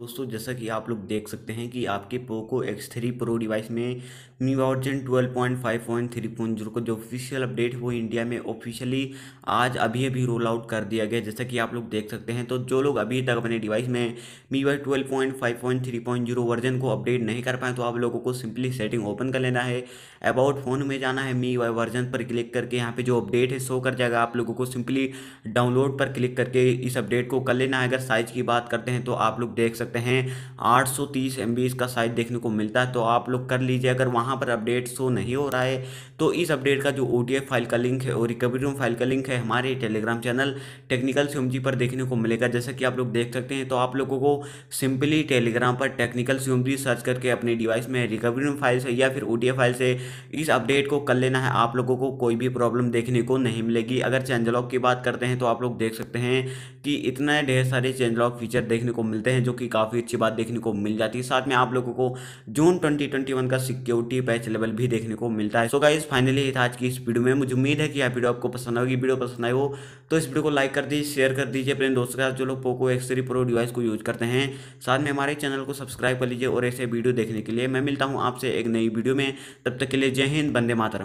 दोस्तों जैसा कि आप लोग देख सकते हैं कि आपके Poco X three pro device में new version twelve point five point three point zero का जो ऑफिशियल अपडेट है वो इंडिया में ऑफिशियली आज अभी अभी रोल आउट कर दिया गया जैसा कि आप लोग देख सकते हैं तो जो लोग अभी तक अपने डिवाइस में MIUI twelve point five point three point zero version को अपडेट नहीं कर पाए तो आप लोगों को सिंपली सेटिंग ओपन कर लेना है अबाउट फोन में जाना है मी वाई वर्जन पर क्लिक करके यहाँ पर जो अपडेट है शो कर जाएगा आप लोगों को सिंपली डाउनलोड पर क्लिक करके इस अपडेट को कर लेना है अगर साइज की बात करते हैं तो आप लोग देख सकते सकते हैं 830 तीस का साइज देखने को मिलता है तो आप लोग कर लीजिए अगर वहाँ पर अपडेट शो नहीं हो रहा है तो इस अपडेट का जो ओ फाइल का लिंक है और रिकवरी रूम फाइल का लिंक है हमारे टेलीग्राम चैनल टेक्निकल सिम पर देखने को मिलेगा जैसा कि आप लोग देख सकते हैं तो आप लोगों को सिंपली टेलीग्राम पर टेक्निकल जी सर्च करके अपने डिवाइस में रिकवरी रूम फाइल से या फिर ओ फाइल से इस अपडेट को कर लेना है आप लोगों को कोई भी प्रॉब्लम देखने को नहीं मिलेगी अगर चेंजलॉग की बात करते हैं तो आप लोग देख सकते हैं कि इतने ढेर सारे चेंजलॉग फीचर देखने को मिलते हैं जो कि काफ़ी अच्छी बात देखने को मिल जाती है साथ में आप लोगों को जून ट्वेंटी ट्वेंटी वन का सिक्योरिटी पैच लेवल भी देखने को मिलता है सो गाइज फाइनली आज की इस वीडियो में मुझे उम्मीद है कि यह वीडियो आपको पसंद आएगी वीडियो पसंद आए हो तो इस वीडियो को लाइक कर दीजिए शेयर कर दीजिए अपने दोस्तों के साथ जो लोग Poco X three pro device को यूज करते हैं साथ में हमारे चैनल को सब्सक्राइब कर लीजिए और ऐसे वीडियो देखने के लिए मैं मिलता हूँ आपसे एक नई वीडियो में तब तक के लिए जय हिंद बंदे मातरम